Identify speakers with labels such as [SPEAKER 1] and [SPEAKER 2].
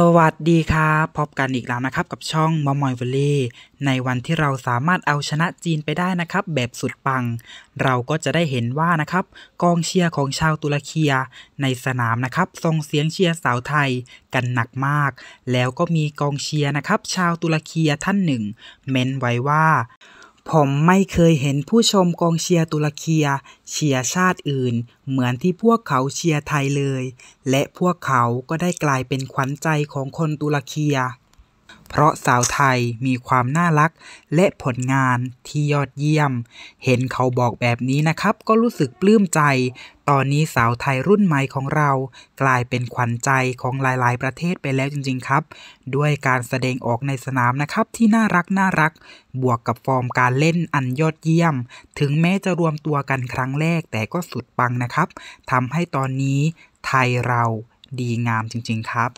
[SPEAKER 1] สวัสดีครับพบกันอีกแล้วนะครับ กับช่องมอมอยเวลี่ในวันที่เราสามารถเอาชนะจีนไปได้นะครับ แบบสุดปัง เราก็จะได้เห็นว่านะครับ กองเชียร์ของชาวตุรกีในสนามนะครับส่งเสียงเชียร์สาวไทยกันหนักมาก แล้วก็มีกองเชียร์นะครับชาวตุรกีท่านหนึ่งเม้นไว้ว่าผมไม่เคยเห็นผู้ชมกองเชียร์ตุรกีเชียร์ชาติอื่นเหมือนที่พวกเขาเชียร์ไทยเลย และพวกเขาก็ได้กลายเป็นขวัญใจของคนตุรกีเพราะสาวไทยมีความน่ารัก และผลงานที่ยอดเยี่ยม เห็นเขาบอกแบบนี้นะครับ ก็รู้สึกปลื้มใจ ตอนนี้สาวไทยรุ่นใหม่ของเรา กลายเป็นขวัญใจของหลายๆประเทศไปแล้วจริง ๆ ครับ ด้วยการแสดงออกในสนามนะครับ ที่น่ารักน่ารัก บวกกับฟอร์มการเล่นอันยอดเยี่ยม ถึงแม้จะรวมตัวกันครั้งแรกแต่ก็สุดปังนะครับทำให้ตอนนี้ไทยเราดีงามจริง ๆ ครับ